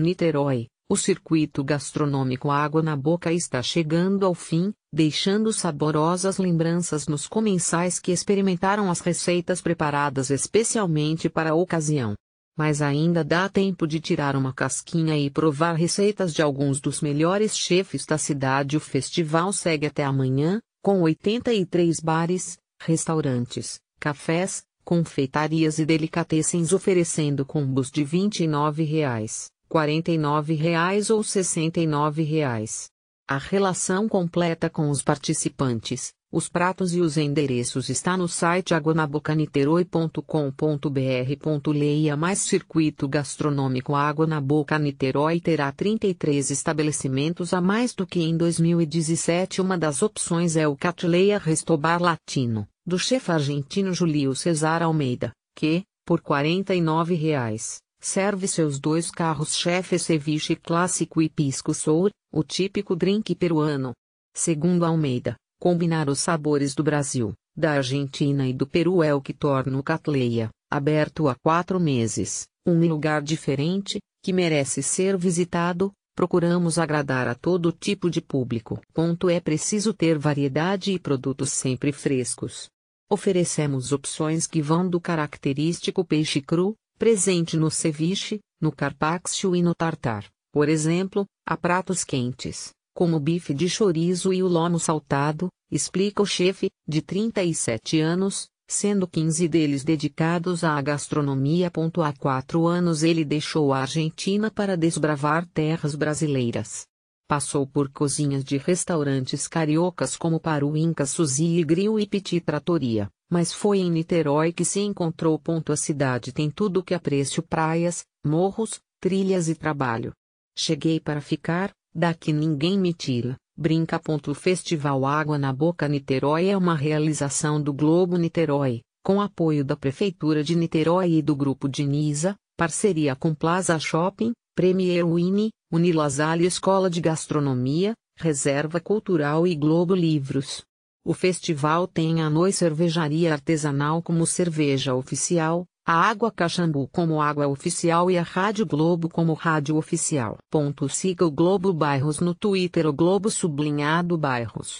Niterói, o circuito gastronômico Água na Boca está chegando ao fim, deixando saborosas lembranças nos comensais que experimentaram as receitas preparadas especialmente para a ocasião. Mas ainda dá tempo de tirar uma casquinha e provar receitas de alguns dos melhores chefes da cidade. O festival segue até amanhã, com 83 bares, restaurantes, cafés, confeitarias e delicatessens oferecendo combos de R$ 29. Reais. R$ 49,00 ou R$ 69,00. A relação completa com os participantes, os pratos e os endereços está no site aguanabocaniterói.com.br. Leia mais Circuito Gastronômico Água na Boca Niterói terá 33 estabelecimentos a mais do que em 2017. Uma das opções é o Catleia Restobar Latino, do chefe argentino Julio Cesar Almeida, que, por R$ 49,00 Serve seus dois carros-chefe ceviche clássico e pisco sour, o típico drink peruano. Segundo Almeida, combinar os sabores do Brasil, da Argentina e do Peru é o que torna o Catleia, aberto há quatro meses, um lugar diferente, que merece ser visitado, procuramos agradar a todo tipo de público. Ponto é preciso ter variedade e produtos sempre frescos. Oferecemos opções que vão do característico peixe cru, presente no ceviche, no carpaccio e no tartar, por exemplo, a pratos quentes, como o bife de chorizo e o lomo saltado, explica o chefe, de 37 anos, sendo 15 deles dedicados à gastronomia. Há quatro anos ele deixou a Argentina para desbravar terras brasileiras. Passou por cozinhas de restaurantes cariocas como Paru Inca Suzy e Grill e Petit Tratoria. Mas foi em Niterói que se encontrou. A cidade tem tudo o que aprecio: praias, morros, trilhas e trabalho. Cheguei para ficar, daqui ninguém me tira. Brinca. O Festival Água na Boca Niterói é uma realização do Globo Niterói, com apoio da Prefeitura de Niterói e do Grupo de Nisa, parceria com Plaza Shopping, Premier Wine, Unilazal Escola de Gastronomia, Reserva Cultural e Globo Livros. O festival tem a Noi Cervejaria Artesanal como cerveja oficial, a Água Caxambu como água oficial e a Rádio Globo como rádio oficial. Ponto, siga o Globo Bairros no Twitter o Globo Sublinhado Bairros.